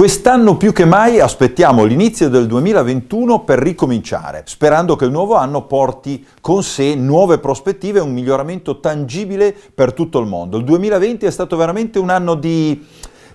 Quest'anno più che mai aspettiamo l'inizio del 2021 per ricominciare, sperando che il nuovo anno porti con sé nuove prospettive e un miglioramento tangibile per tutto il mondo. Il 2020 è stato veramente un anno di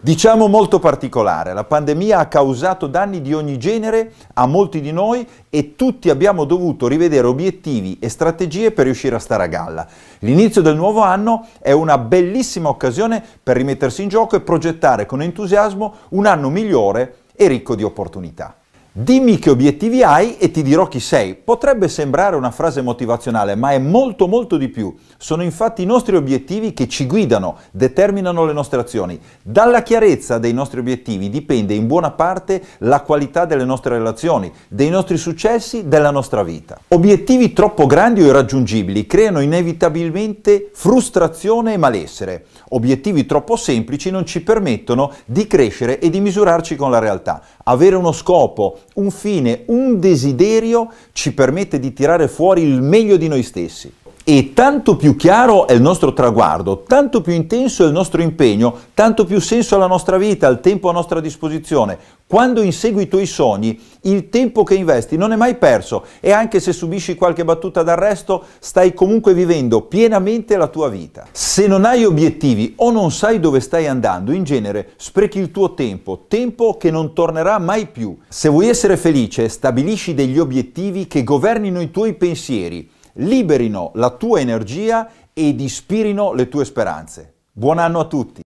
diciamo molto particolare. La pandemia ha causato danni di ogni genere a molti di noi e tutti abbiamo dovuto rivedere obiettivi e strategie per riuscire a stare a galla. L'inizio del nuovo anno è una bellissima occasione per rimettersi in gioco e progettare con entusiasmo un anno migliore e ricco di opportunità. Dimmi che obiettivi hai e ti dirò chi sei. Potrebbe sembrare una frase motivazionale, ma è molto molto di più. Sono infatti i nostri obiettivi che ci guidano, determinano le nostre azioni. Dalla chiarezza dei nostri obiettivi dipende in buona parte la qualità delle nostre relazioni, dei nostri successi, della nostra vita. Obiettivi troppo grandi o irraggiungibili creano inevitabilmente frustrazione e malessere. Obiettivi troppo semplici non ci permettono di crescere e di misurarci con la realtà. Avere uno scopo, un fine, un desiderio ci permette di tirare fuori il meglio di noi stessi e tanto più chiaro è il nostro traguardo, tanto più intenso è il nostro impegno, tanto più senso ha la nostra vita, al tempo a nostra disposizione. Quando insegui i tuoi sogni, il tempo che investi non è mai perso e anche se subisci qualche battuta d'arresto, stai comunque vivendo pienamente la tua vita. Se non hai obiettivi o non sai dove stai andando, in genere sprechi il tuo tempo, tempo che non tornerà mai più. Se vuoi essere felice, stabilisci degli obiettivi che governino i tuoi pensieri liberino la tua energia ed ispirino le tue speranze. Buon anno a tutti!